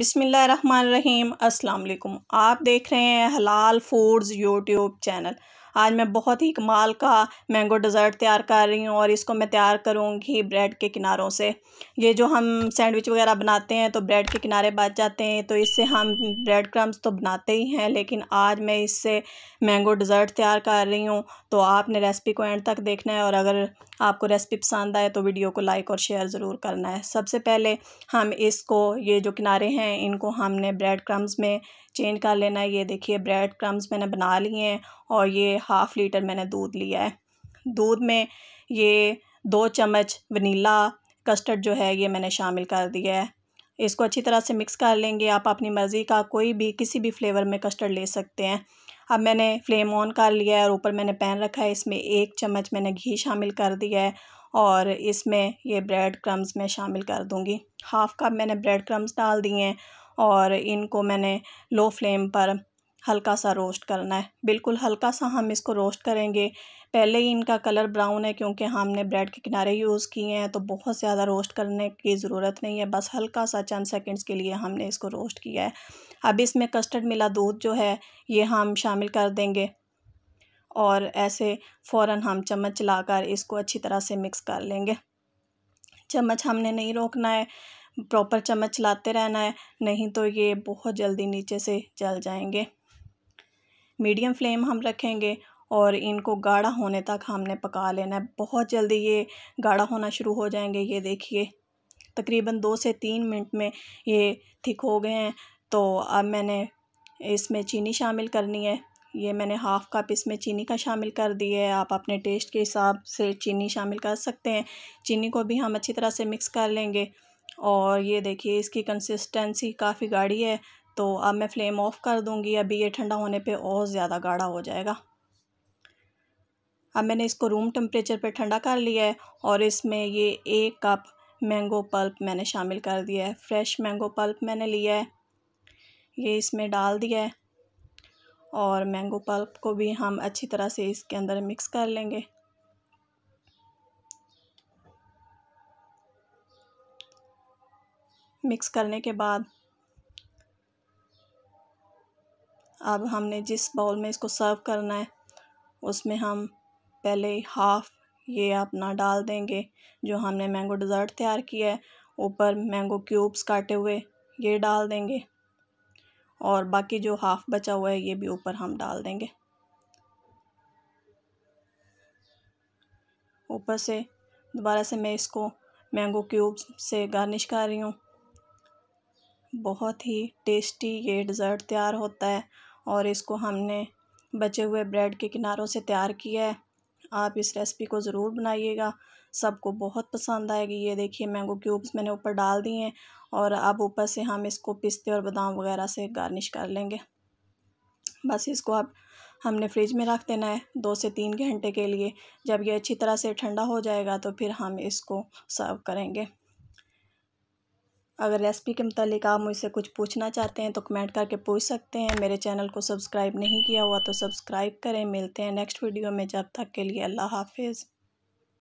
अस्सलाम अल्लाम आप देख रहे हैं हलाल फूड्स यूट्यूब चैनल आज मैं बहुत ही कमाल का मैंगो डिज़र्ट तैयार कर रही हूँ और इसको मैं तैयार करूँगी ब्रेड के किनारों से ये जो हम सैंडविच वगैरह बनाते हैं तो ब्रेड के किनारे बच जाते हैं तो इससे हम ब्रेड क्रम्स तो बनाते ही हैं लेकिन आज मैं इससे मैंगो डिज़र्ट तैयार कर रही हूँ तो आपने रेसिपी को एंड तक देखना है और अगर आपको रेसिपी पसंद आए तो वीडियो को लाइक और शेयर ज़रूर करना है सबसे पहले हम इसको ये जो किनारे हैं इनको हमने ब्रेड क्रम्स में चेंज कर लेना है ये देखिए ब्रेड क्रम्स मैंने बना लिए हैं और ये हाफ़ लीटर मैंने दूध लिया है दूध में ये दो चम्मच वनीला कस्टर्ड जो है ये मैंने शामिल कर दिया है इसको अच्छी तरह से मिक्स कर लेंगे आप अपनी मर्ज़ी का कोई भी किसी भी फ्लेवर में कस्टर्ड ले सकते हैं अब मैंने फ्लेम ऑन कर लिया है और ऊपर मैंने पैन रखा है इसमें एक चम्मच मैंने घी शामिल कर दिया है और इसमें ये ब्रेड क्रम्स मैं शामिल कर दूंगी हाफ़ कप मैंने ब्रेड क्रम्स डाल दिए हैं और इनको मैंने लो फ्लेम पर हल्का सा रोस्ट करना है बिल्कुल हल्का सा हम इसको रोस्ट करेंगे पहले ही इनका कलर ब्राउन है क्योंकि हमने ब्रेड के किनारे यूज़ किए हैं तो बहुत ज़्यादा रोस्ट करने की ज़रूरत नहीं है बस हल्का सा चंद सेकंड्स के लिए हमने इसको रोस्ट किया है अब इसमें कस्टर्ड मिला दूध जो है ये हम शामिल कर देंगे और ऐसे फ़ौर हम चम्मच चला इसको अच्छी तरह से मिक्स कर लेंगे चम्मच हमने नहीं रोकना है प्रॉपर चम्मच चलाते रहना है नहीं तो ये बहुत जल्दी नीचे से जल जाएंगे मीडियम फ्लेम हम रखेंगे और इनको गाढ़ा होने तक हमने पका लेना है बहुत जल्दी ये गाढ़ा होना शुरू हो जाएंगे ये देखिए तकरीबन दो से तीन मिनट में ये थिक हो गए हैं तो अब मैंने इसमें चीनी शामिल करनी है ये मैंने हाफ़ कप इसमें चीनी का शामिल कर दी है आप अपने टेस्ट के हिसाब से चीनी शामिल कर सकते हैं चीनी को भी हम अच्छी तरह से मिक्स कर लेंगे और ये देखिए इसकी कंसिस्टेंसी काफ़ी गाढ़ी है तो अब मैं फ्लेम ऑफ़ कर दूंगी अभी ये ठंडा होने पे और ज़्यादा गाढ़ा हो जाएगा अब मैंने इसको रूम टेम्परेचर पे ठंडा कर लिया है और इसमें ये एक कप मैंगो पल्प मैंने शामिल कर दिया है फ्रेश मैंगो पल्प मैंने लिया है ये इसमें डाल दिया है और मैंगो पल्प को भी हम अच्छी तरह से इसके अंदर मिक्स कर लेंगे मिक्स करने के बाद अब हमने जिस बाउल में इसको सर्व करना है उसमें हम पहले हाफ़ ये अपना डाल देंगे जो हमने मैंगो डिज़र्ट तैयार किया है ऊपर मैंगो क्यूब्स काटे हुए ये डाल देंगे और बाकी जो हाफ़ बचा हुआ है ये भी ऊपर हम डाल देंगे ऊपर से दोबारा से मैं इसको मैंगो क्यूब्स से गार्निश कर रही हूँ बहुत ही टेस्टी ये डिज़र्ट तैयार होता है और इसको हमने बचे हुए ब्रेड के किनारों से तैयार किया है आप इस रेसिपी को ज़रूर बनाइएगा सबको बहुत पसंद आएगी ये देखिए मैंगो क्यूब्स मैंने ऊपर डाल दिए हैं और अब ऊपर से हम इसको पिस्ते और बादाम वगैरह से गार्निश कर लेंगे बस इसको अब हमने फ्रिज में रख देना है दो से तीन घंटे के लिए जब ये अच्छी तरह से ठंडा हो जाएगा तो फिर हम इसको सर्व करेंगे अगर रेसिपी के मतलब आप मुझसे कुछ पूछना चाहते हैं तो कमेंट करके पूछ सकते हैं मेरे चैनल को सब्सक्राइब नहीं किया हुआ तो सब्सक्राइब करें मिलते हैं नेक्स्ट वीडियो में जब तक के लिए अल्लाह हाफिज़